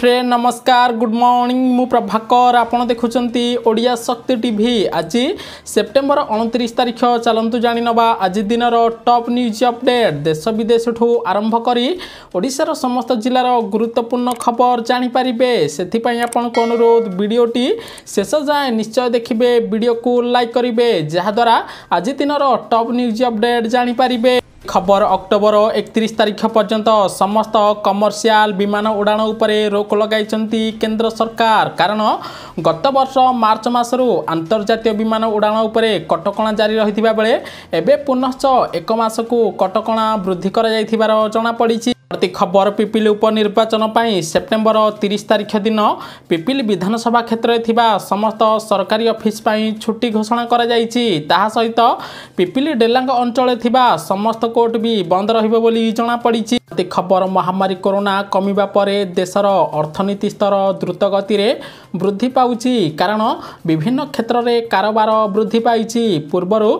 friend নমস্কার good morning মু প্রভাকর আপনার দেখুম ওড়িয়া শক্তি টিভি আজ সেপ্টেম্বর অণতিশ তারিখ চালু জাণিনবা আজ দিনর টপ নিউজ অপডেট দেশ বিদেশঠু আরম্ভ করে ওড়শার সমস্ত জেলার গুরুত্বপূর্ণ খবর জাঁপারে সেপাই আপনার অনুরোধ ভিডিওটি শেষ যায় নিশ্চয় দেখবে ভিডিওকে লাইক করবে যাদ্বারা আজ দিনর টপ নিউজ অপডেট জাঁপারে ଖବର ଅକ୍ଟୋବର ଏକତିରିଶ ତାରିଖ ପର୍ଯ୍ୟନ୍ତ ସମସ୍ତ କମର୍ସିଆଲ ବିମାନ ଉଡ଼ାଣ ଉପରେ ରୋକ ଲଗାଇଛନ୍ତି କେନ୍ଦ୍ର ସରକାର କାରଣ ଗତବର୍ଷ ମାର୍ଚ୍ଚ ମାସରୁ ଆନ୍ତର୍ଜାତୀୟ ବିମାନ ଉଡ଼ାଣ ଉପରେ କଟକଣା ଜାରି ରହିଥିବା ବେଳେ ଏବେ ପୁନଶ୍ଚ ଏକ ମାସକୁ କଟକଣା ବୃଦ୍ଧି କରାଯାଇଥିବାର ଜଣାପଡ଼ିଛି ପରବର୍ତ୍ତୀ ଖବର ପିପିଲି ଉପନିର୍ବାଚନ ପାଇଁ ସେପ୍ଟେମ୍ବର ତିରିଶ ତାରିଖ ଦିନ ପିପିଲି ବିଧାନସଭା କ୍ଷେତ୍ରରେ ଥିବା ସମସ୍ତ ସରକାରୀ ଅଫିସ୍ ପାଇଁ ଛୁଟି ଘୋଷଣା କରାଯାଇଛି ତାହା ସହିତ ପିପିଲି ଡେଲାଙ୍ଗ ଅଞ୍ଚଳରେ ଥିବା ସମସ୍ତ କୋର୍ଟ ବି ବନ୍ଦ ରହିବ ବୋଲି ଜଣାପଡ଼ିଛି ଖବର ମହାମାରୀ କରୋନା କମିବା ପରେ ଦେଶର ଅର୍ଥନୀତି ସ୍ତର ଦ୍ରୁତଗତିରେ ବୃଦ୍ଧି ପାଉଛି କାରଣ ବିଭିନ୍ନ କ୍ଷେତ୍ରରେ କାରବାର ବୃଦ୍ଧି ପାଇଛି ପୂର୍ବରୁ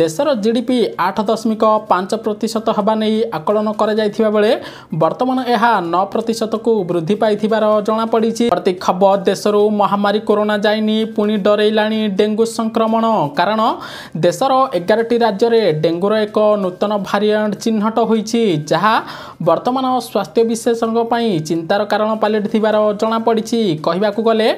ଦେଶର ଜିଡ଼ିପି ଆଠ ଦଶମିକ ପାଞ୍ଚ ପ୍ରତିଶତ ହେବା ନେଇ ଆକଳନ କରାଯାଇଥିବା ବେଳେ ବର୍ତ୍ତମାନ ଏହା ନଅ ପ୍ରତିଶତକୁ ବୃଦ୍ଧି ପାଇଥିବାର ଜଣାପଡ଼ିଛି ପ୍ରତିକ୍ଷୋଭ ଦେଶରୁ ମହାମାରୀ କରୋନା ଯାଇନି ପୁଣି ଡରେଇଲାଣି ଡେଙ୍ଗୁ ସଂକ୍ରମଣ କାରଣ ଦେଶର ଏଗାରଟି ରାଜ୍ୟରେ ଡେଙ୍ଗୁର ଏକ ନୂତନ ଭାରିଆଣ୍ଟ ଚିହ୍ନଟ ହୋଇଛି ଯାହା ବର୍ତ୍ତମାନ ସ୍ୱାସ୍ଥ୍ୟ ବିଶେଷଜ୍ଞ ପାଇଁ ଚିନ୍ତାର କାରଣ ପାଲଟିଥିବାର ଜଣାପଡ଼ିଛି କହିବାକୁ ଗଲେ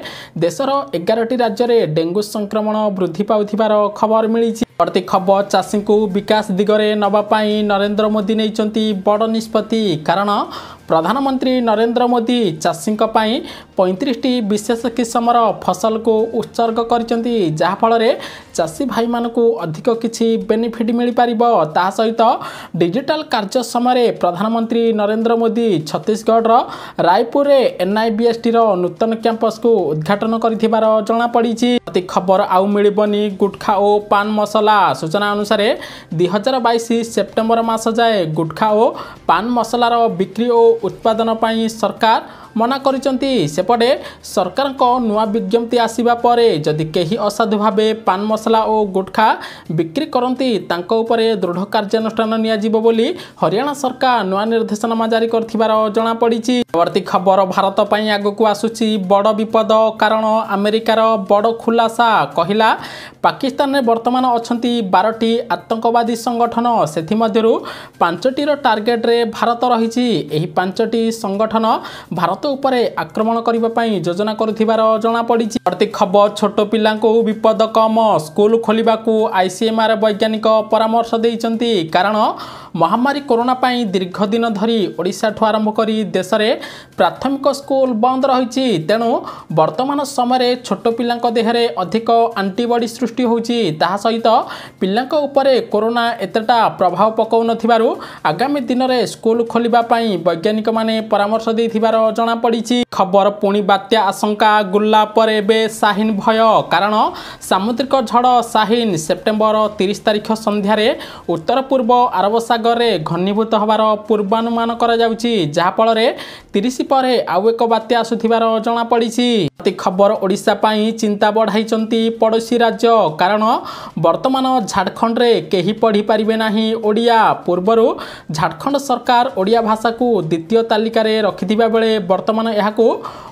ଦେଶର ଏଗାରଟି ରାଜ୍ୟରେ ଡେଙ୍ଗୁ ସଂକ୍ରମଣ ବୃଦ୍ଧି ପାଉଥିବାର ଖବର ମିଳିଛି ପ୍ରତି ଖବର ଚାଷୀଙ୍କୁ ବିକାଶ ଦିଗରେ ନେବା ପାଇଁ ନରେନ୍ଦ୍ର ମୋଦି ନେଇଛନ୍ତି ବଡ଼ ନିଷ୍ପତ୍ତି கரணம் ପ୍ରଧାନମନ୍ତ୍ରୀ ନରେନ୍ଦ୍ର ମୋଦି ଚାଷୀଙ୍କ ପାଇଁ ପଇଁତିରିଶଟି ବିଶେଷ କିସମର ଫସଲକୁ ଉତ୍ସର୍ଗ କରିଛନ୍ତି ଯାହାଫଳରେ ଚାଷୀ ଭାଇମାନଙ୍କୁ ଅଧିକ କିଛି ବେନିଫିଟ୍ ମିଳିପାରିବ ତାହା ସହିତ ଡିଜିଟାଲ କାର୍ଯ୍ୟ ସମୟରେ ପ୍ରଧାନମନ୍ତ୍ରୀ ନରେନ୍ଦ୍ର ମୋଦି ଛତିଶଗଡ଼ର ରାୟପୁରରେ ଏନ୍ଆଇବିଏସ୍ଟିର ନୂତନ କ୍ୟାମ୍ପସ୍କୁ ଉଦ୍ଘାଟନ କରିଥିବାର ଜଣାପଡ଼ିଛି ପ୍ରତି ଖବର ଆଉ ମିଳିବନି ଗୁଟ୍ଖା ଓ ପାନ୍ ମସଲା ସୂଚନା ଅନୁସାରେ ଦୁଇହଜାର ବାଇଶ ସେପ୍ଟେମ୍ବର ମାସ ଯାଏ ଗୁଟ୍ଖା ଓ ପାନ୍ ମସଲାର ବିକ୍ରି ଓ ଉତ୍ପାଦନ ପାଇଁ ସରକାର ମନା କରିଛନ୍ତି ସେପଟେ ସରକାରଙ୍କ ନୂଆ ବିଜ୍ଞପ୍ତି ଆସିବା ପରେ ଯଦି କେହି ଅସାଧୁ ଭାବେ ପାନ୍ ମସଲା ଓ ଗୁଟ୍ଖା ବିକ୍ରି କରନ୍ତି ତାଙ୍କ ଉପରେ ଦୃଢ଼ କାର୍ଯ୍ୟାନୁଷ୍ଠାନ ନିଆଯିବ ବୋଲି ହରିୟାଣା ସରକାର ନୂଆ ନିର୍ଦ୍ଦେଶନାମା ଜାରି କରିଥିବାର ଜଣାପଡ଼ିଛି ପରବର୍ତ୍ତୀ ଖବର ଭାରତ ପାଇଁ ଆଗକୁ ଆସୁଛି ବଡ଼ ବିପଦ କାରଣ ଆମେରିକାର ବଡ଼ ଖୁଲାସା କହିଲା ପାକିସ୍ତାନରେ ବର୍ତ୍ତମାନ ଅଛନ୍ତି ବାରଟି ଆତଙ୍କବାଦୀ ସଂଗଠନ ସେଥିମଧ୍ୟରୁ ପାଞ୍ଚଟିର ଟାର୍ଗେଟ୍ରେ ଭାରତ ରହିଛି ଏହି ପାଞ୍ଚଟି ସଂଗଠନ ଭାରତ ଭାରତ ଉପରେ ଆକ୍ରମଣ କରିବା ପାଇଁ ଯୋଜନା କରୁଥିବାର ଜଣାପଡ଼ିଛି ପ୍ରତି ଖବର ଛୋଟ ପିଲାଙ୍କୁ ବିପଦ କମ ସ୍କୁଲ ଖୋଲିବାକୁ ଆଇସିଏମ୍ଆର୍ ବୈଜ୍ଞାନିକ ପରାମର୍ଶ ଦେଇଛନ୍ତି କାରଣ ମହାମାରୀ କରୋନା ପାଇଁ ଦୀର୍ଘ ଦିନ ଧରି ଓଡ଼ିଶାଠୁ ଆରମ୍ଭ କରି ଦେଶରେ ପ୍ରାଥମିକ ସ୍କୁଲ ବନ୍ଦ ରହିଛି ତେଣୁ ବର୍ତ୍ତମାନ ସମୟରେ ଛୋଟ ପିଲାଙ୍କ ଦେହରେ ଅଧିକ ଆଣ୍ଟିବଡି ସୃଷ୍ଟି ହେଉଛି ତାହା ସହିତ ପିଲାଙ୍କ ଉପରେ କରୋନା ଏତେଟା ପ୍ରଭାବ ପକାଉନଥିବାରୁ ଆଗାମୀ ଦିନରେ ସ୍କୁଲ ଖୋଲିବା ପାଇଁ ବୈଜ୍ଞାନିକମାନେ ପରାମର୍ଶ ଦେଇଥିବାର ଜଣାପଡ଼ିଛି ଖବର ପୁଣି ବାତ୍ୟା ଆଶଙ୍କା ଗୁର୍ଲା ପରେ ଏବେ ସାହିନ ଭୟ କାରଣ ସାମୁଦ୍ରିକ ଝଡ଼ ସାହିନ ସେପ୍ଟେମ୍ବର ତିରିଶ ତାରିଖ ସନ୍ଧ୍ୟାରେ ଉତ୍ତର ପୂର୍ବ ଆରବ ସାଗର উপসাগରରେ ଘନୀଭୂତ ହେବାର ପୂର୍ବାନୁମାନ କରାଯାଉଛି ଯାହାଫଳରେ ତିରିଶ ପରେ ଆଉ ଏକ ବାତ୍ୟା ଆସୁଥିବାର ଜଣାପଡ଼ିଛି ପ୍ରତି ଖବର ଓଡ଼ିଶା ପାଇଁ ଚିନ୍ତା ବଢ଼ାଇଛନ୍ତି ପଡ଼ୋଶୀ ରାଜ୍ୟ କାରଣ ବର୍ତ୍ତମାନ ଝାଡ଼ଖଣ୍ଡରେ କେହି ପଢ଼ିପାରିବେ ନାହିଁ ଓଡ଼ିଆ ପୂର୍ବରୁ ଝାଡ଼ଖଣ୍ଡ ସରକାର ଓଡ଼ିଆ ଭାଷାକୁ ଦ୍ୱିତୀୟ ତାଲିକାରେ ରଖିଥିବା ବେଳେ ବର୍ତ୍ତମାନ ଏହାକୁ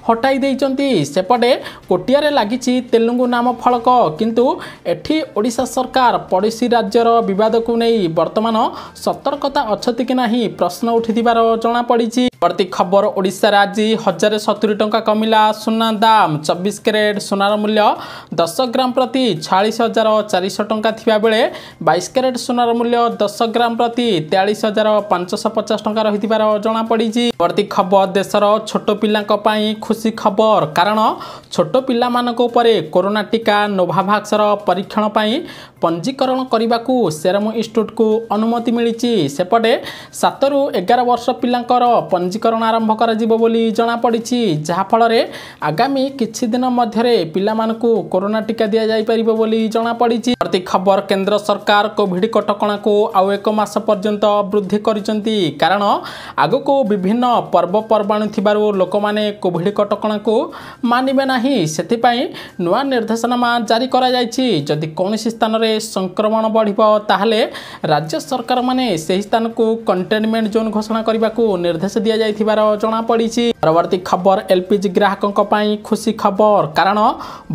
ହଟାଇ ଦେଇଛନ୍ତି ସେପଟେ କୋଟିଆରେ ଲାଗିଛି ତେଲୁଗୁ ନାମ ଫଳକ କିନ୍ତୁ ଏଠି ଓଡ଼ିଶା ସରକାର ପଡ଼ୋଶୀ ରାଜ୍ୟର ବିବାଦକୁ ନେଇ ବର୍ତ୍ତମାନ ସତର୍କତା ଅଛନ୍ତି କି ନାହିଁ ପ୍ରଶ୍ନ ଉଠିଥିବାର ଜଣାପଡ଼ିଛି ପରବର୍ତ୍ତୀ ଖବର ଓଡ଼ିଶାରେ ଆଜି ହଜାରେ ସତୁରୀ ଟଙ୍କା କମିଲା ସୁନା ଦାମ ଚବିଶ କ୍ୟାରେଟ୍ ସୁନାର ମୂଲ୍ୟ ଦଶ ଗ୍ରାମ ପ୍ରତି ଛାଳିଶ ହଜାର ଚାରିଶହ ଟଙ୍କା ଥିବାବେଳେ ବାଇଶ କ୍ୟାରେଟ୍ ସୁନାର ମୂଲ୍ୟ ଦଶ ଗ୍ରାମ ପ୍ରତି ତେୟାଳିଶ ହଜାର ପାଞ୍ଚଶହ ପଚାଶ ଟଙ୍କା ରହିଥିବାର ଜଣାପଡ଼ିଛି ପରବର୍ତ୍ତୀ ଖବର ଦେଶର ଛୋଟ ପିଲାଙ୍କ ପାଇଁ ଖୁସି ଖବର କାରଣ ଛୋଟ ପିଲାମାନଙ୍କ ଉପରେ କରୋନା ଟୀକା ନୋଭାଭାକ୍ସର ପରୀକ୍ଷଣ ପାଇଁ ପଞ୍ଜୀକରଣ କରିବାକୁ ସେରମ ଇନଷ୍ଟିଚ୍ୟୁଟ୍କୁ ଅନୁମତି ମିଳିଛି ସେପଟେ ସାତରୁ ଏଗାର ବର୍ଷ ପିଲାଙ୍କର ପଞ୍ଜୀକରଣ ଆରମ୍ଭ କରାଯିବ ବୋଲି ଜଣାପଡ଼ିଛି ଯାହାଫଳରେ ଆଗାମୀ କିଛି ଦିନ ମଧ୍ୟରେ ପିଲାମାନଙ୍କୁ କରୋନା ଟିକା ଦିଆଯାଇପାରିବ ବୋଲି ଜଣାପଡ଼ିଛି ପ୍ରତି ଖବର କେନ୍ଦ୍ର ସରକାର କୋଭିଡ଼ କଟକଣାକୁ ଆଉ ଏକ ମାସ ପର୍ଯ୍ୟନ୍ତ ବୃଦ୍ଧି କରିଛନ୍ତି କାରଣ ଆଗକୁ ବିଭିନ୍ନ ପର୍ବପର୍ବାଣୀ ଥିବାରୁ ଲୋକମାନେ କୋଭିଡ଼ କଟକଣାକୁ ମାନିବେ ନାହିଁ ସେଥିପାଇଁ ନୂଆ ନିର୍ଦ୍ଦେଶନାମା ଜାରି କରାଯାଇଛି ଯଦି କୌଣସି ସ୍ଥାନରେ ସଂକ୍ରମଣ ବଢ଼ିବ ତାହେଲେ ରାଜ୍ୟ ସରକାରମାନେ ସେହି ସ୍ଥାନକୁ କଣ୍ଟେନମେଣ୍ଟ ଜୋନ୍ ଘୋଷଣା କରିବାକୁ ନିର୍ଦ୍ଦେଶ ଦିଆଯାଇଛି ଦିଆଯାଇଥିବାର ଜଣାପଡ଼ିଛି ପରବର୍ତ୍ତୀ ଖବର ଏଲ୍ ପି ଜି ଗ୍ରାହକଙ୍କ ପାଇଁ ଖୁସି ଖବର କାରଣ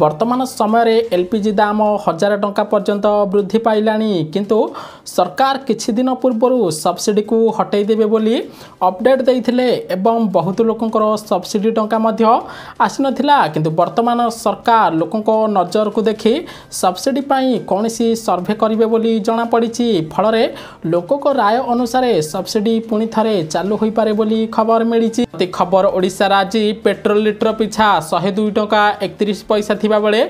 ବର୍ତ୍ତମାନ ସମୟରେ ଏଲ୍ ପି ଜି ଦାମ ହଜାର ଟଙ୍କା ପର୍ଯ୍ୟନ୍ତ ବୃଦ୍ଧି ପାଇଲାଣି କିନ୍ତୁ ସରକାର କିଛି ଦିନ ପୂର୍ବରୁ ସବସିଡ଼ିକୁ ହଟାଇଦେବେ ବୋଲି ଅପଡ଼େଟ୍ ଦେଇଥିଲେ ଏବଂ ବହୁତ ଲୋକଙ୍କର ସବସିଡ଼ି ଟଙ୍କା ମଧ୍ୟ ଆସିନଥିଲା କିନ୍ତୁ ବର୍ତ୍ତମାନ ସରକାର ଲୋକଙ୍କ ନଜରକୁ ଦେଖି ସବସିଡ଼ି ପାଇଁ କୌଣସି ସର୍ଭେ କରିବେ ବୋଲି ଜଣାପଡ଼ିଛି ଫଳରେ ଲୋକଙ୍କ ରାୟ ଅନୁସାରେ ସବସିଡ଼ି ପୁଣି ଥରେ ଚାଲୁ ହୋଇପାରେ ବୋଲି ଖବର ମିଳିଛି ଖବର ଓଡ଼ିଶାରେ ଆଜି ପେଟ୍ରୋଲ ଲିଟର ପିଛା ଶହେ ଦୁଇ ଟଙ୍କା ଏକତିରିଶ ପଇସା ଥିବାବେଳେ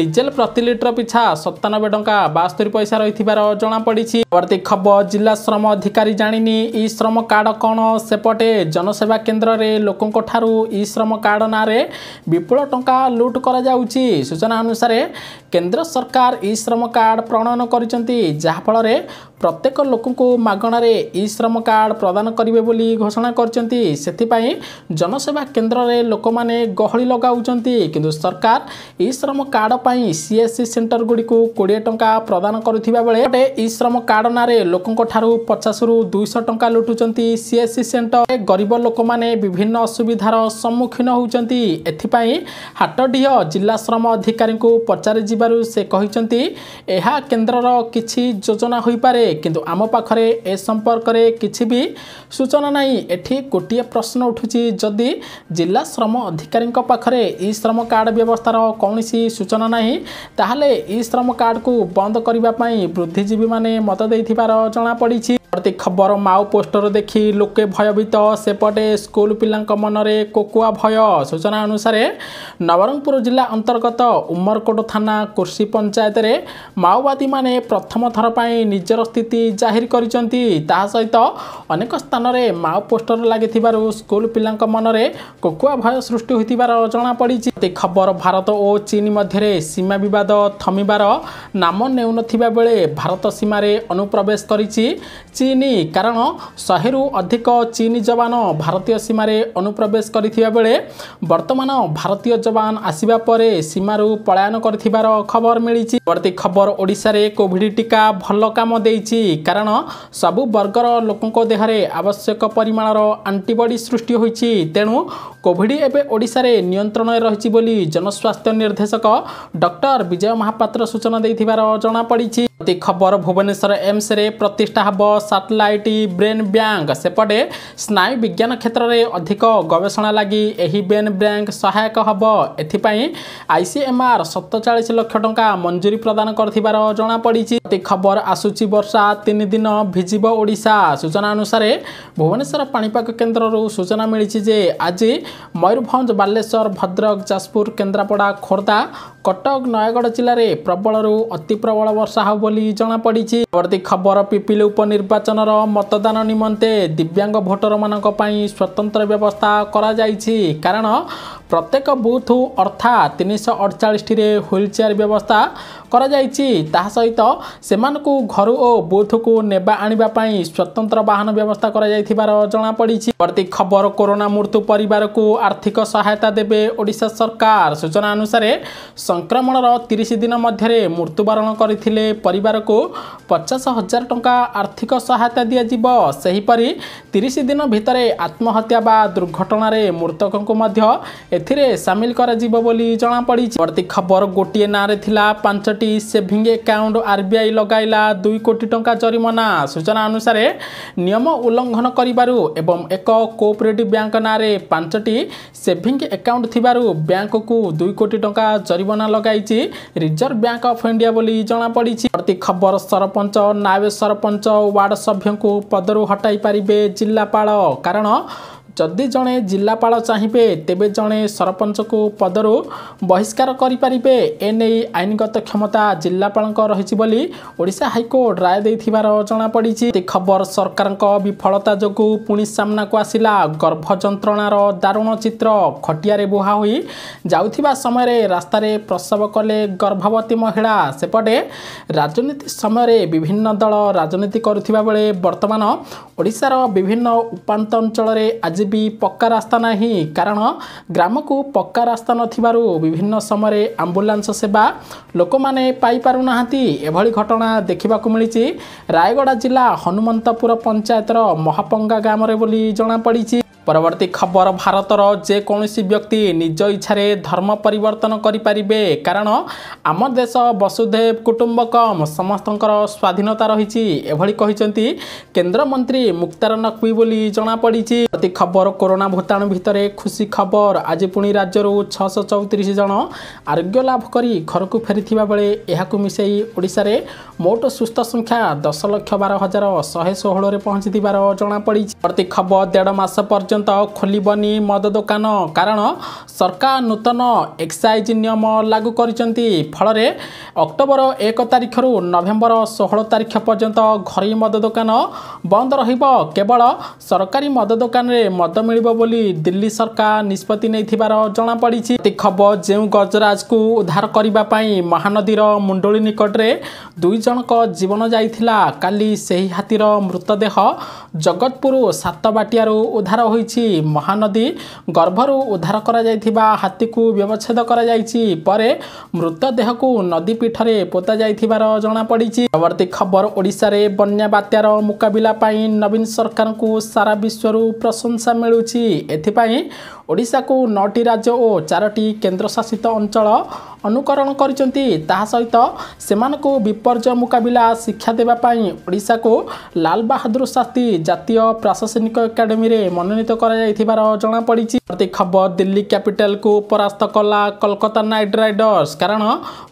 ଡିଜେଲ ପ୍ରତି ଲିଟର ପିଛା ସତାନବେ ଟଙ୍କା ବାସ୍ତରୀ ପଇସା ରହିଥିବାର ଜଣାପଡ଼ିଛି ପରବର୍ତ୍ତୀ ଖବର ଜିଲ୍ଲା ଶ୍ରମ ଅଧିକାରୀ ଜାଣିନି ଇ ଶ୍ରମ କାର୍ଡ଼ କ'ଣ ସେପଟେ ଜନସେବା କେନ୍ଦ୍ରରେ ଲୋକଙ୍କ ଠାରୁ ଇ ଶ୍ରମ କାର୍ଡ଼ ନାଁରେ ବିପୁଳ ଟଙ୍କା ଲୁଟ୍ କରାଯାଉଛି ସୂଚନା ଅନୁସାରେ କେନ୍ଦ୍ର ସରକାର ଇ ଶ୍ରମ କାର୍ଡ଼ ପ୍ରଣୟନ କରିଛନ୍ତି ଯାହାଫଳରେ ପ୍ରତ୍ୟେକ ଲୋକଙ୍କୁ ମାଗଣାରେ ଇ ଶ୍ରମ କାର୍ଡ଼ ପ୍ରଦାନ କରିବେ ବୋଲି ଘୋଷଣା କରିଛନ୍ତି ସେଥିପାଇଁ ଜନସେବା କେନ୍ଦ୍ରରେ ଲୋକମାନେ ଗହଳି ଲଗାଉଛନ୍ତି କିନ୍ତୁ ସରକାର ଇ ଶ୍ରମ କାର୍ଡ଼ ପାଇଁ ସି ଏସ୍ ସି ସେଣ୍ଟରଗୁଡ଼ିକୁ କୋଡ଼ିଏ ଟଙ୍କା ପ୍ରଦାନ କରୁଥିବା ବେଳେ ଗୋଟେ ଇ ଶ୍ରମ କାର୍ଡ଼ ନାଁରେ ଲୋକଙ୍କଠାରୁ ପଚାଶରୁ ଦୁଇଶହ ଟଙ୍କା ଲୁଟୁଛନ୍ତି ସି ଏସ୍ ସି ସେଣ୍ଟର ଗରିବ ଲୋକମାନେ ବିଭିନ୍ନ ଅସୁବିଧାର ସମ୍ମୁଖୀନ ହେଉଛନ୍ତି ଏଥିପାଇଁ ହାଟଡିହ ଜିଲ୍ଲା ଶ୍ରମ ଅଧିକାରୀଙ୍କୁ ପଚାରି ଯିବାରୁ ସେ କହିଛନ୍ତି ଏହା କେନ୍ଦ୍ରର କିଛି ଯୋଜନା ହୋଇପାରେ କିନ୍ତୁ ଆମ ପାଖରେ ଏ ସମ୍ପର୍କରେ କିଛି ବି ସୂଚନା ନାହିଁ ଏଠି ଗୋଟିଏ ପ୍ରଶ୍ନ ଉଠୁଛି ଯଦି ଜିଲ୍ଲା ଶ୍ରମ ଅଧିକାରୀଙ୍କ ପାଖରେ ଇ ଶ୍ରମ କାର୍ଡ଼ ବ୍ୟବସ୍ଥାର କୌଣସି ସୂଚନା ନାହିଁ ତାହେଲେ ଇ ଶ୍ରମ କାର୍ଡ଼କୁ ବନ୍ଦ କରିବା ପାଇଁ ବୁଦ୍ଧିଜୀବୀମାନେ ମତ ଦେଇଥିବାର ଜଣାପଡ଼ିଛି ଭର୍ତ୍ତି ଖବର ମାଓ ପୋଷ୍ଟର ଦେଖି ଲୋକେ ଭୟଭୀତ ସେପଟେ ସ୍କୁଲ ପିଲାଙ୍କ ମନରେ କୋକୁଆ ଭୟ ସୂଚନା ଅନୁସାରେ ନବରଙ୍ଗପୁର ଜିଲ୍ଲା ଅନ୍ତର୍ଗତ ଉମରକୋଟ ଥାନା କୁର୍ସି ପଞ୍ଚାୟତରେ ମାଓବାଦୀମାନେ ପ୍ରଥମ ଥର ପାଇଁ ନିଜର ସ୍ଥିତି ଜାହିର କରିଛନ୍ତି ତାହା ସହିତ ଅନେକ ସ୍ଥାନରେ ମାଓ ପୋଷ୍ଟର ଲାଗିଥିବାରୁ ସ୍କୁଲ ପିଲାଙ୍କ ମନରେ କୋକୁଆ ଭୟ ସୃଷ୍ଟି ହୋଇଥିବାର ଜଣାପଡ଼ିଛି ଖବର ଭାରତ ଓ ଚୀନ୍ ମଧ୍ୟରେ ସୀମା ବିବାଦ ଥମିବାର ନାମ ନେଉନଥିବା ବେଳେ ଭାରତ ସୀମାରେ ଅନୁପ୍ରବେଶ କରିଛି ଚୀନ୍ କାରଣ ଶହେରୁ ଅଧିକ ଚୀନ ଯବାନ ଭାରତୀୟ ସୀମାରେ ଅନୁପ୍ରବେଶ କରିଥିବା ବେଳେ ବର୍ତ୍ତମାନ ଭାରତୀୟ ଯବାନ ଆସିବା ପରେ ସୀମାରୁ ପଳାୟନ କରିଥିବାର ଖବର ମିଳିଛି ପରବର୍ତ୍ତୀ ଖବର ଓଡ଼ିଶାରେ କୋଭିଡ଼ ଟିକା ଭଲ କାମ ଦେଇଛି କାରଣ ସବୁ ବର୍ଗର ଲୋକଙ୍କ ଦେହରେ ଆବଶ୍ୟକ ପରିମାଣର ଆଣ୍ଟିବଡି ସୃଷ୍ଟି ହୋଇଛି ତେଣୁ କୋଭିଡ଼ ଏବେ ଓଡ଼ିଶାରେ ନିୟନ୍ତ୍ରଣରେ ରହିଛି ବୋଲି ଜନସ୍ୱାସ୍ଥ୍ୟ ନିର୍ଦ୍ଦେଶକ ଡକ୍ଟର ବିଜୟ ମହାପାତ୍ର ସୂଚନା ଦେଇଥିବାର ଜଣାପଡ଼ିଛି ପ୍ରତି ଖବର ଭୁବନେଶ୍ୱର ଏମ୍ସରେ ପ୍ରତିଷ୍ଠା ହେବ ସାଟେଲାଇଟ୍ ବ୍ରେନ୍ ବ୍ୟାଙ୍କ ସେପଟେ ସ୍ନାୟୁ ବିଜ୍ଞାନ କ୍ଷେତ୍ରରେ ଅଧିକ ଗବେଷଣା ଲାଗି ଏହି ବ୍ରେନ୍ ବ୍ୟାଙ୍କ ସହାୟକ ହେବ ଏଥିପାଇଁ ଆଇସିଏମ୍ଆର୍ ସତଚାଳିଶ ଲକ୍ଷ ଟଙ୍କା ମଞ୍ଜୁରୀ ପ୍ରଦାନ କରିଥିବାର ଜଣାପଡ଼ିଛି ଖବର ଆସୁଛି ବର୍ଷା ତିନି ଦିନ ଭିଜିବ ଓଡ଼ିଶା ସୂଚନା ଅନୁସାରେ ଭୁବନେଶ୍ୱର ପାଣିପାଗ କେନ୍ଦ୍ରରୁ ସୂଚନା ମିଳିଛି ଯେ ଆଜି ମୟୂରଭଞ୍ଜ ବାଲେଶ୍ୱର ଭଦ୍ରକ ଯାଜପୁର କେନ୍ଦ୍ରାପଡ଼ା ଖୋର୍ଦ୍ଧା କଟକ ନୟାଗଡ଼ ଜିଲ୍ଲାରେ ପ୍ରବଳରୁ ଅତି ପ୍ରବଳ ବର୍ଷା ହେବ ବୋଲି ଜଣାପଡ଼ିଛି ପରବର୍ତ୍ତୀ ଖବର ପିପିଲି ଉପନିର୍ବାଚନ ଉପନିର୍ବାଚନର ମତଦାନ ନିମନ୍ତେ ଦିବ୍ୟାଙ୍ଗ ଭୋଟରମାନଙ୍କ ପାଇଁ ସ୍ୱତନ୍ତ୍ର ବ୍ୟବସ୍ଥା କରାଯାଇଛି କାରଣ ପ୍ରତ୍ୟେକ ବୁଥ୍ ଅର୍ଥାତ୍ ତିନିଶହ ଅଡ଼ଚାଳିଶଟିରେ ହ୍ୱିଲ୍ ଚେୟାର ବ୍ୟବସ୍ଥା କରାଯାଇଛି ତାହା ସହିତ ସେମାନଙ୍କୁ ଘରୁ ଓ ବୁଥ୍କୁ ନେବା ଆଣିବା ପାଇଁ ସ୍ୱତନ୍ତ୍ର ବାହନ ବ୍ୟବସ୍ଥା କରାଯାଇଥିବାର ଜଣାପଡ଼ିଛି ପ୍ରତି ଖବର କରୋନା ମୃତ୍ୟୁ ପରିବାରକୁ ଆର୍ଥିକ ସହାୟତା ଦେବେ ଓଡ଼ିଶା ସରକାର ସୂଚନା ଅନୁସାରେ ସଂକ୍ରମଣର ତିରିଶ ଦିନ ମଧ୍ୟରେ ମୃତ୍ୟୁବରଣ କରିଥିଲେ ପରିବାରକୁ ପଚାଶ ହଜାର ଟଙ୍କା ଆର୍ଥିକ ସହାୟତା ଦିଆଯିବ ସେହିପରି ତିରିଶ ଦିନ ଭିତରେ ଆତ୍ମହତ୍ୟା ବା ଦୁର୍ଘଟଣାରେ ମୃତକଙ୍କୁ ମଧ୍ୟ ଏଥିରେ ସାମିଲ କରାଯିବ ବୋଲି ଜଣାପଡ଼ିଛି ପରବର୍ତ୍ତୀ ଖବର ଗୋଟିଏ ନାଁରେ ଥିଲା ପାଞ୍ଚଟି ସେଭିଂ ଆକାଉଣ୍ଟ ଆର୍ବିଆଇ ଲଗାଇଲା ଦୁଇ କୋଟି ଟଙ୍କା ଜରିମାନା ସୂଚନା ଅନୁସାରେ ନିୟମ ଉଲ୍ଲଂଘନ କରିବାରୁ ଏବଂ ଏକ କୋଅପରେଟିଭ୍ ବ୍ୟାଙ୍କ ନାଁରେ ପାଞ୍ଚଟି ସେଭିଂ ଆକାଉଣ୍ଟ ଥିବାରୁ ବ୍ୟାଙ୍କକୁ ଦୁଇ କୋଟି ଟଙ୍କା ଜରିମାନା ଲଗାଇଛି ରିଜର୍ଭ ବ୍ୟାଙ୍କ ଅଫ୍ ଇଣ୍ଡିଆ ବୋଲି ଜଣାପଡ଼ିଛି ପ୍ରତି ଖବର ସରପଞ୍ଚ ନାୟବ ସରପଞ୍ଚ ୱାର୍ଡ଼ ସଭ୍ୟଙ୍କୁ ପଦରୁ ହଟାଇ ପାରିବେ ଜିଲ୍ଲାପାଳ କାରଣ ଯଦି ଜଣେ ଜିଲ୍ଲାପାଳ ଚାହିଁବେ ତେବେ ଜଣେ ସରପଞ୍ଚକୁ ପଦରୁ ବହିଷ୍କାର କରିପାରିବେ ଏନେଇ ଆଇନଗତ କ୍ଷମତା ଜିଲ୍ଲାପାଳଙ୍କ ରହିଛି ବୋଲି ଓଡ଼ିଶା ହାଇକୋର୍ଟ ରାୟ ଦେଇଥିବାର ଜଣାପଡ଼ିଛି ଖବର ସରକାରଙ୍କ ବିଫଳତା ଯୋଗୁଁ ପୁଣି ସାମ୍ନାକୁ ଆସିଲା ଗର୍ଭ ଯନ୍ତ୍ରଣାର ଦାରୁଣ ଚିତ୍ର ଖଟିଆରେ ବୁହା ହୋଇ ଯାଉଥିବା ସମୟରେ ରାସ୍ତାରେ ପ୍ରସବ କଲେ ଗର୍ଭବତୀ ମହିଳା ସେପଟେ ରାଜନୀତି ସମୟରେ ବିଭିନ୍ନ ଦଳ ରାଜନୀତି କରୁଥିବା ବେଳେ ବର୍ତ୍ତମାନ ଓଡ଼ିଶାର ବିଭିନ୍ନ ଉପାନ୍ତ ଅଞ୍ଚଳରେ ଆଜି ବି ପକ୍କା ରାସ୍ତା ନାହିଁ କାରଣ ଗ୍ରାମକୁ ପକ୍କା ରାସ୍ତା ନଥିବାରୁ ବିଭିନ୍ନ ସମୟରେ ଆମ୍ବୁଲାନ୍ସ ସେବା ଲୋକମାନେ ପାଇପାରୁନାହାନ୍ତି ଏଭଳି ଘଟଣା ଦେଖିବାକୁ ମିଳିଛି ରାୟଗଡ଼ା ଜିଲ୍ଲା ହନୁମନ୍ତପୁର ପଞ୍ଚାୟତର ମହାପଙ୍ଗା ଗ୍ରାମରେ ବୋଲି ଜଣାପଡ଼ିଛି ପରବର୍ତ୍ତୀ ଖବର ଭାରତର ଯେକୌଣସି ବ୍ୟକ୍ତି ନିଜ ଇଚ୍ଛାରେ ଧର୍ମ ପରିବର୍ତ୍ତନ କରିପାରିବେ କାରଣ ଆମ ଦେଶ ବସୁଧୈବ କୁଟୁମ୍ବକମ୍ ସମସ୍ତଙ୍କର ସ୍ୱାଧୀନତା ରହିଛି ଏଭଳି କହିଛନ୍ତି କେନ୍ଦ୍ରମନ୍ତ୍ରୀ ମୁକ୍ତାର ନକ୍ବି ବୋଲି ଜଣାପଡ଼ିଛି ପ୍ରତି ଖବର କରୋନା ଭୂତାଣୁ ଭିତରେ ଖୁସି ଖବର ଆଜି ପୁଣି ରାଜ୍ୟରୁ ଛଅଶହ ଚଉତିରିଶ ଜଣ ଆରୋଗ୍ୟ ଲାଭ କରି ଘରକୁ ଫେରିଥିବା ବେଳେ ଏହାକୁ ମିଶାଇ ଓଡ଼ିଶାରେ ମୋଟ ସୁସ୍ଥ ସଂଖ୍ୟା ଦଶ ଲକ୍ଷ ବାର ହଜାର ଶହେ ଷୋହଳରେ ପହଞ୍ଚିଥିବାର ଜଣାପଡ଼ିଛି ପ୍ରତି ଖବର ଦେଢ଼ ମାସ ପର୍ଯ୍ୟନ୍ତ ପର୍ଯ୍ୟନ୍ତ ଖୋଲିବନି ମଦ ଦୋକାନ କାରଣ ସରକାର ନୂତନ ଏକ୍ସାଇଜ୍ ନିୟମ ଲାଗୁ କରିଛନ୍ତି ଫଳରେ ଅକ୍ଟୋବର ଏକ ତାରିଖରୁ ନଭେମ୍ବର ଷୋହଳ ତାରିଖ ପର୍ଯ୍ୟନ୍ତ ଘରୋଇ ମଦ ଦୋକାନ ବନ୍ଦ ରହିବ କେବଳ ସରକାରୀ ମଦ ଦୋକାନରେ ମଦ ମିଳିବ ବୋଲି ଦିଲ୍ଲୀ ସରକାର ନିଷ୍ପତ୍ତି ନେଇଥିବାର ଜଣାପଡ଼ିଛି ଖବର ଯେଉଁ ଗଜରାଜକୁ ଉଦ୍ଧାର କରିବା ପାଇଁ ମହାନଦୀର ମୁଣ୍ଡୁଳି ନିକଟରେ ଦୁଇ ଜଣଙ୍କ ଜୀବନ ଯାଇଥିଲା କାଲି ସେହି ହାତୀର ମୃତଦେହ ଜଗତପୁର ସାତବାଟିଆରୁ ଉଦ୍ଧାର ହୋଇ ହୋଇଛି ମହାନଦୀ ଗର୍ଭରୁ ଉଦ୍ଧାର କରାଯାଇଥିବା ହାତୀକୁ ବ୍ୟବଚ୍ଛେଦ କରାଯାଇଛି ପରେ ମୃତଦେହକୁ ନଦୀ ପୀଠରେ ପୋତା ଯାଇଥିବାର ଜଣାପଡ଼ିଛି ପରବର୍ତ୍ତୀ ଖବର ଓଡ଼ିଶାରେ ବନ୍ୟା ବାତ୍ୟାର ମୁକାବିଲା ପାଇଁ ନବୀନ ସରକାରଙ୍କୁ ସାରା ବିଶ୍ୱରୁ ପ୍ରଶଂସା ମିଳୁଛି ଏଥିପାଇଁ ଓଡ଼ିଶାକୁ ନଅଟି ରାଜ୍ୟ ଓ ଚାରୋଟି କେନ୍ଦ୍ରଶାସିତ ଅଞ୍ଚଳ ଅନୁକରଣ କରିଛନ୍ତି ତାହା ସହିତ ସେମାନଙ୍କୁ ବିପର୍ଯ୍ୟୟ ମୁକାବିଲା ଶିକ୍ଷା ଦେବା ପାଇଁ ଓଡ଼ିଶାକୁ ଲାଲ ବାହାଦୁର ଶାସ୍ତ୍ରୀ ଜାତୀୟ ପ୍ରଶାସନିକ ଏକାଡେମୀରେ ମନୋନୀତ କରାଯାଇଥିବାର ଜଣାପଡ଼ିଛି ପ୍ରତି ଖବର ଦିଲ୍ଲୀ କ୍ୟାପିଟାଲକୁ ପରାସ୍ତ କଲା କୋଲକାତା ନାଇଟ୍ ରାଇଡର୍ସ କାରଣ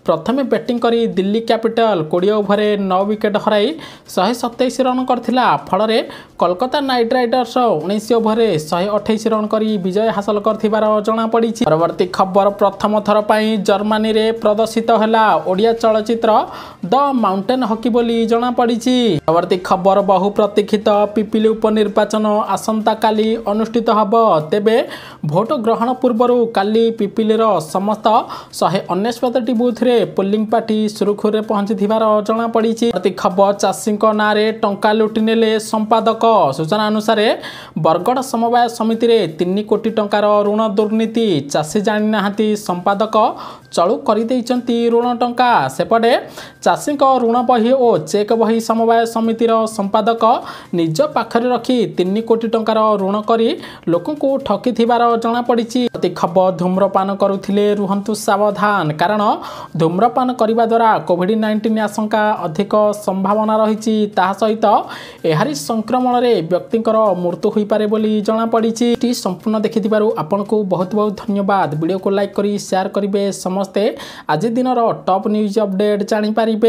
ପ୍ରଥମେ ବ୍ୟାଟିଂ କରି ଦିଲ୍ଲୀ କ୍ୟାପିଟାଲ କୋଡ଼ିଏ ଓଭରରେ ନଅ ୱିକେଟ୍ ହରାଇ ଶହେ ସତେଇଶ ରନ୍ କରିଥିଲା ଫଳରେ କୋଲକାତା ନାଇଟ୍ ରାଇଡର୍ସ ଉଣେଇଶ ଓଭରରେ ଶହେ ଅଠେଇଶ ରନ୍ କରି ବିଜୟ ହାସଲ ହାସଲ କରିଥିବାର ଜଣାପଡ଼ିଛି ପରବର୍ତ୍ତୀ ଖବର ପ୍ରଥମ ଥର ପାଇଁ ଜର୍ମାନୀରେ ପ୍ରଦର୍ଶିତ ହେଲା ଓଡ଼ିଆ ଚଳଚ୍ଚିତ୍ର ଦ ମାଉଣ୍ଟେନ୍ ହକି ବୋଲି ଜଣାପଡ଼ିଛି ପରବର୍ତ୍ତୀ ଖବର ବହୁ ପ୍ରତୀକ୍ଷିତ ପିପିଲି ଉପନିର୍ବାଚନ ଆସନ୍ତାକାଲି ଅନୁଷ୍ଠିତ ହେବ ତେବେ ଭୋଟ ଗ୍ରହଣ ପୂର୍ବରୁ କାଲି ପିପିଲିର ସମସ୍ତ ଶହେ ଅନେଶ୍ୱତଟି ବୁଥରେ ପୋଲିଂ ପାର୍ଟି ସୁରୁଖୁରୁରେ ପହଞ୍ଚିଥିବାର ଜଣାପଡ଼ିଛି ପ୍ରତି ଖବର ଚାଷୀଙ୍କ ନାଁରେ ଟଙ୍କା ଲୁଟି ନେଲେ ସମ୍ପାଦକ ସୂଚନା ଅନୁସାରେ ବରଗଡ଼ ସମବାୟ ସମିତିରେ ତିନି କୋଟି ଟଙ୍କା ପ୍ରକାର ଋଣ ଦୁର୍ନୀତି ଚାଷୀ ଜାଣିନାହାନ୍ତି ସମ୍ପାଦକ ଚଳୁ କରିଦେଇଛନ୍ତି ଋଣ ଟଙ୍କା ସେପଟେ ଚାଷୀଙ୍କ ଋଣ ବହି ଓ ଚେକ୍ ବହି ସମବାୟ ସମିତିର ସମ୍ପାଦକ ନିଜ ପାଖରେ ରଖି ତିନି କୋଟି ଟଙ୍କାର ଋଣ କରି ଲୋକଙ୍କୁ ଠକିଥିବାର ଜଣାପଡ଼ିଛି ଅତିଖବ ଧୂମ୍ରପାନ କରୁଥିଲେ ରୁହନ୍ତୁ ସାବଧାନ କାରଣ ଧୂମ୍ରପାନ କରିବା ଦ୍ୱାରା କୋଭିଡ଼ ନାଇଣ୍ଟିନ୍ ଆଶଙ୍କା ଅଧିକ ସମ୍ଭାବନା ରହିଛି ତାହା ସହିତ ଏହାରି ସଂକ୍ରମଣରେ ବ୍ୟକ୍ତିଙ୍କର ମୃତ୍ୟୁ ହୋଇପାରେ ବୋଲି ଜଣାପଡ଼ିଛି ସମ୍ପୂର୍ଣ୍ଣ ଦେଖିଥିବାରୁ ଆପଣଙ୍କୁ ବହୁତ ବହୁତ ଧନ୍ୟବାଦ ଭିଡ଼ିଓକୁ ଲାଇକ୍ କରି ସେୟାର କରିବେ ସମ ସମସ୍ତେ ଆଜି ଦିନର ଟପ୍ ନ୍ୟୁଜ୍ ଅପଡ଼େଟ୍ ଜାଣିପାରିବେ